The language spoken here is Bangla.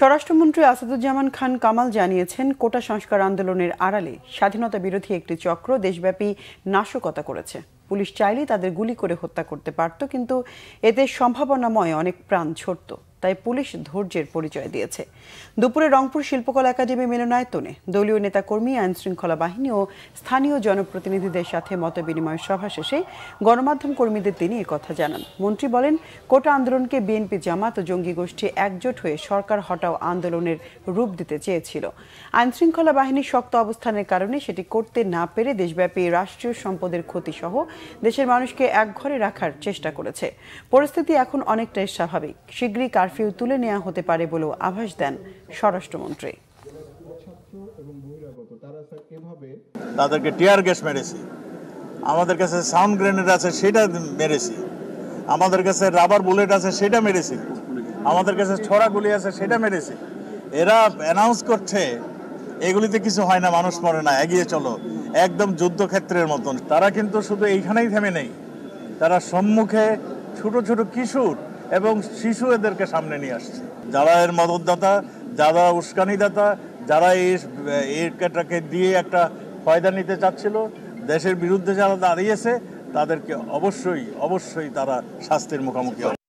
স্বরাষ্ট্রমন্ত্রী আসাদুজ্জামান খান কামাল জানিয়েছেন কোটা সংস্কার আন্দোলনের আড়ালে স্বাধীনতা বিরোধী একটি চক্র দেশব্যাপী নাশকতা করেছে পুলিশ চাইলে তাদের গুলি করে হত্যা করতে পারত কিন্তু এতে সম্ভাবনাময় অনেক প্রাণ ছড়ত তাই পুলিশ ধৈর্যের পরিচয় দিয়েছে দুপুরে রংপুর শিল্পকলা একাডেমি মিলনায়তনে দলীয় নেতাকর্মী শৃঙ্খলা বাহিনী ও স্থানীয় জনপ্রতিনিধিদের সাথে মত বিনিময় সভা শেষে গণমাধ্যম কর্মীদের তিনি কথা জানান মন্ত্রী বলেন কোটা আন্দোলনকে বিএনপি জামাত ও জঙ্গি গোষ্ঠী একজোট হয়ে সরকার হটাও আন্দোলনের রূপ দিতে চেয়েছিল আইন শৃঙ্খলা বাহিনীর শক্ত অবস্থানের কারণে সেটি করতে না পেরে দেশব্যাপী রাষ্ট্রীয় সম্পদের ক্ষতি সহ দেশের মানুষকে একঘরে রাখার চেষ্টা করেছে পরিস্থিতি এখন অনেকটাই স্বাভাবিক শীঘ্রই কার কারফিউ তুলে নেওয়া হতে পারে বলেও আভাস দেন স্বরাষ্ট্রমন্ত্রী তাদেরকে টিয়ার গ্যাস মেরেছি আমাদের কাছে সাউন্ড গ্রেনেড আছে সেটা মেরেছি আমাদের কাছে রাবার বুলেট আছে সেটা মেরেছি আমাদের কাছে ছড়া গুলি আছে সেটা মেরেছি এরা অ্যানাউন্স করছে এগুলিতে কিছু হয় না মানুষ মরে না এগিয়ে চলো একদম যুদ্ধক্ষেত্রের মতন তারা কিন্তু শুধু এইখানেই থেমে নেই তারা সম্মুখে ছোট ছোট কিশোর এবং শিশু এদেরকে সামনে নিয়ে আসছে যারা এর মদতদাতা যারা উস্কানিদাতা যারা এই এটাকে দিয়ে একটা ফয়দা নিতে চাচ্ছিল দেশের বিরুদ্ধে যারা দাঁড়িয়েছে তাদেরকে অবশ্যই অবশ্যই তারা শাস্তির মুখোমুখি হবে